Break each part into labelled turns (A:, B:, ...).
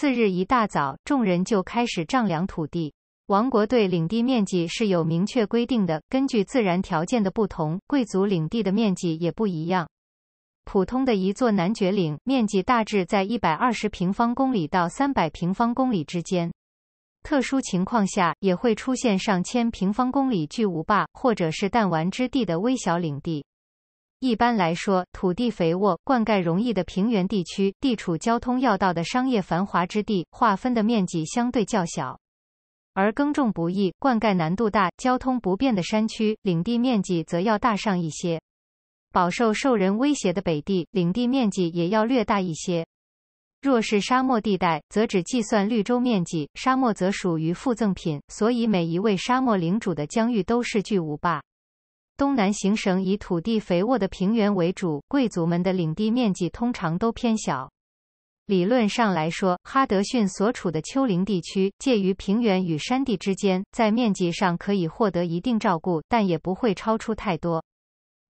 A: 次日一大早，众人就开始丈量土地。王国对领地面积是有明确规定的，根据自然条件的不同，贵族领地的面积也不一样。普通的一座男爵领面积大致在一百二十平方公里到三百平方公里之间，特殊情况下也会出现上千平方公里巨无霸，或者是弹丸之地的微小领地。一般来说，土地肥沃、灌溉容易的平原地区，地处交通要道的商业繁华之地，划分的面积相对较小；而耕种不易、灌溉难度大、交通不便的山区，领地面积则要大上一些。饱受兽人威胁的北地，领地面积也要略大一些。若是沙漠地带，则只计算绿洲面积，沙漠则属于附赠品，所以每一位沙漠领主的疆域都是巨无霸。东南行省以土地肥沃的平原为主，贵族们的领地面积通常都偏小。理论上来说，哈德逊所处的丘陵地区介于平原与山地之间，在面积上可以获得一定照顾，但也不会超出太多。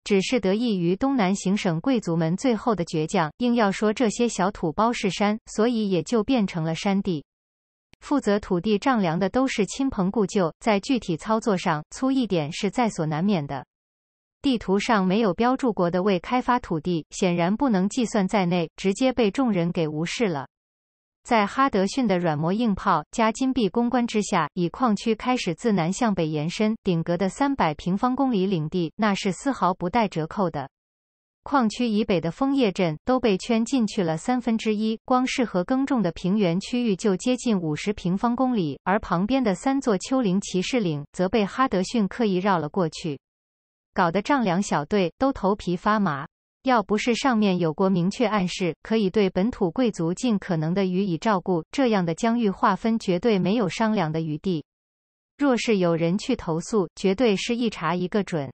A: 只是得益于东南行省贵族们最后的倔强，硬要说这些小土包是山，所以也就变成了山地。负责土地丈量的都是亲朋故旧，在具体操作上粗一点是在所难免的。地图上没有标注过的未开发土地，显然不能计算在内，直接被众人给无视了。在哈德逊的软磨硬泡加金币公关之下，以矿区开始自南向北延伸，顶格的三百平方公里领地，那是丝毫不带折扣的。矿区以北的枫叶镇都被圈进去了三分之一，光适合耕种的平原区域就接近五十平方公里，而旁边的三座丘陵骑士岭则被哈德逊刻意绕了过去。搞得丈量小队都头皮发麻，要不是上面有过明确暗示，可以对本土贵族尽可能的予以照顾，这样的疆域划分绝对没有商量的余地。若是有人去投诉，绝对是一查一个准，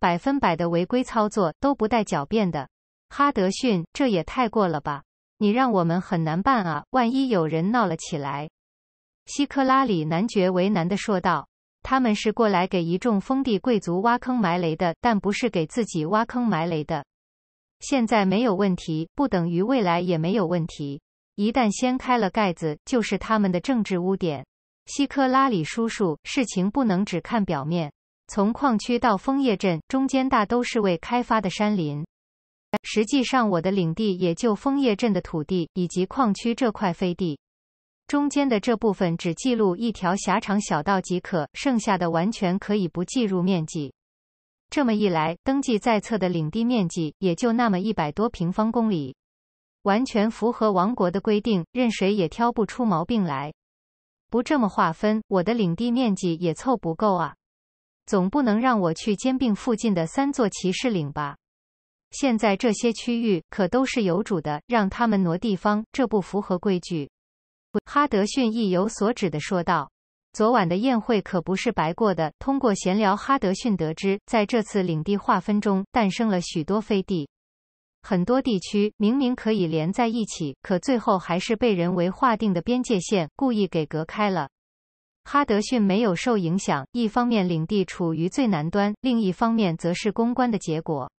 A: 百分百的违规操作都不带狡辩的。哈德逊，这也太过了吧？你让我们很难办啊！万一有人闹了起来，希克拉里男爵为难的说道。他们是过来给一众封地贵族挖坑埋雷的，但不是给自己挖坑埋雷的。现在没有问题，不等于未来也没有问题。一旦掀开了盖子，就是他们的政治污点。希科拉里叔叔，事情不能只看表面。从矿区到枫叶镇中间大都是未开发的山林。实际上，我的领地也就枫叶镇的土地以及矿区这块飞地。中间的这部分只记录一条狭长小道即可，剩下的完全可以不计入面积。这么一来，登记在册的领地面积也就那么一百多平方公里，完全符合王国的规定，任谁也挑不出毛病来。不这么划分，我的领地面积也凑不够啊！总不能让我去兼并附近的三座骑士领吧？现在这些区域可都是有主的，让他们挪地方，这不符合规矩。哈德逊意有所指地说道：“昨晚的宴会可不是白过的。通过闲聊，哈德逊得知，在这次领地划分中诞生了许多飞地，很多地区明明可以连在一起，可最后还是被人为划定的边界线故意给隔开了。”哈德逊没有受影响，一方面领地处于最南端，另一方面则是公关的结果。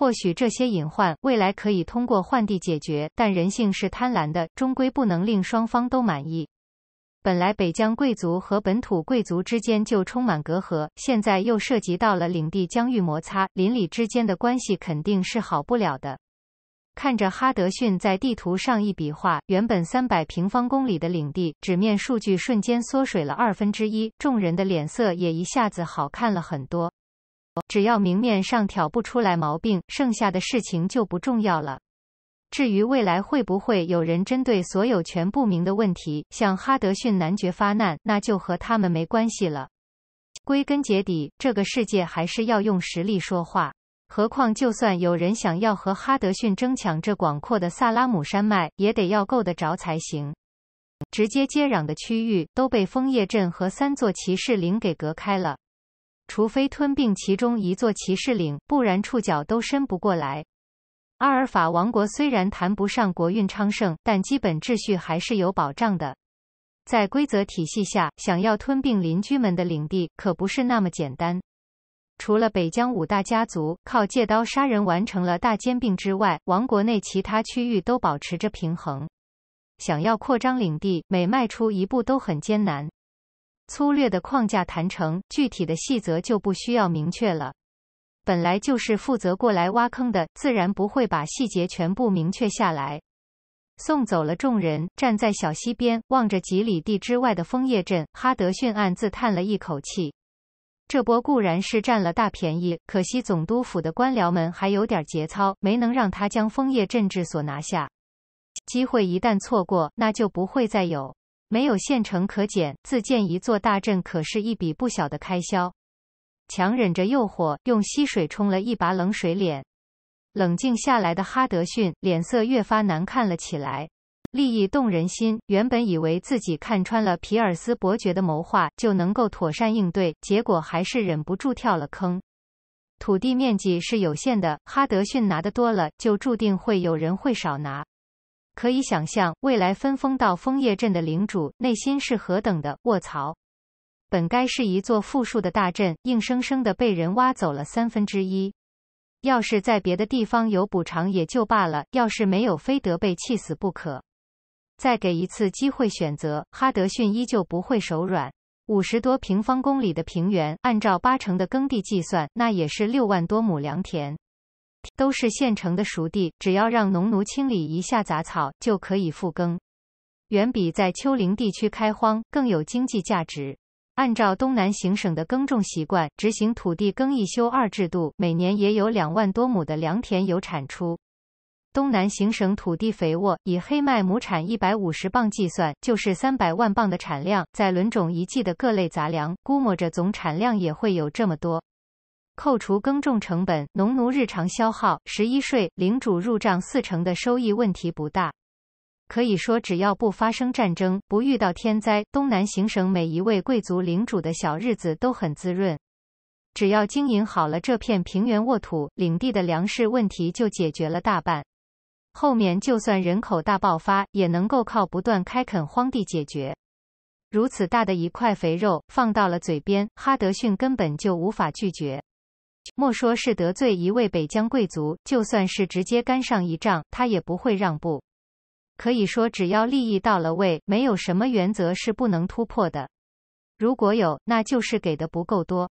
A: 或许这些隐患未来可以通过换地解决，但人性是贪婪的，终归不能令双方都满意。本来北疆贵族和本土贵族之间就充满隔阂，现在又涉及到了领地疆域摩擦，邻里之间的关系肯定是好不了的。看着哈德逊在地图上一笔画，原本三百平方公里的领地，纸面数据瞬间缩水了二分之一，众人的脸色也一下子好看了很多。只要明面上挑不出来毛病，剩下的事情就不重要了。至于未来会不会有人针对所有权不明的问题向哈德逊男爵发难，那就和他们没关系了。归根结底，这个世界还是要用实力说话。何况，就算有人想要和哈德逊争抢这广阔的萨拉姆山脉，也得要够得着才行。直接接壤的区域都被枫叶镇和三座骑士陵给隔开了。除非吞并其中一座骑士领，不然触角都伸不过来。阿尔法王国虽然谈不上国运昌盛，但基本秩序还是有保障的。在规则体系下，想要吞并邻居们的领地可不是那么简单。除了北疆五大家族靠借刀杀人完成了大兼并之外，王国内其他区域都保持着平衡。想要扩张领地，每迈出一步都很艰难。粗略的框架谈成，具体的细则就不需要明确了。本来就是负责过来挖坑的，自然不会把细节全部明确下来。送走了众人，站在小溪边，望着几里地之外的枫叶镇，哈德逊暗自叹了一口气。这波固然是占了大便宜，可惜总督府的官僚们还有点节操，没能让他将枫叶镇治所拿下。机会一旦错过，那就不会再有。没有现成可捡，自建一座大镇可是一笔不小的开销。强忍着诱惑，用溪水冲了一把冷水脸。冷静下来的哈德逊脸色越发难看了起来。利益动人心，原本以为自己看穿了皮尔斯伯爵的谋划就能够妥善应对，结果还是忍不住跳了坑。土地面积是有限的，哈德逊拿的多了，就注定会有人会少拿。可以想象，未来分封到枫叶镇的领主内心是何等的卧槽！本该是一座富庶的大镇，硬生生的被人挖走了三分之一。要是在别的地方有补偿也就罢了，要是没有，非得被气死不可。再给一次机会选择，哈德逊依旧不会手软。五十多平方公里的平原，按照八成的耕地计算，那也是六万多亩良田。都是现成的熟地，只要让农奴清理一下杂草就可以复耕，远比在丘陵地区开荒更有经济价值。按照东南行省的耕种习惯，执行土地耕一休二制度，每年也有两万多亩的良田有产出。东南行省土地肥沃，以黑麦亩产一百五十磅计算，就是三百万磅的产量。在轮种一季的各类杂粮，估摸着总产量也会有这么多。扣除耕种成本、农奴日常消耗、十一税，领主入账四成的收益问题不大。可以说，只要不发生战争，不遇到天灾，东南行省每一位贵族领主的小日子都很滋润。只要经营好了这片平原沃土，领地的粮食问题就解决了大半。后面就算人口大爆发，也能够靠不断开垦荒地解决。如此大的一块肥肉放到了嘴边，哈德逊根本就无法拒绝。莫说是得罪一位北疆贵族，就算是直接干上一仗，他也不会让步。可以说，只要利益到了位，没有什么原则是不能突破的。如果有，那就是给的不够多。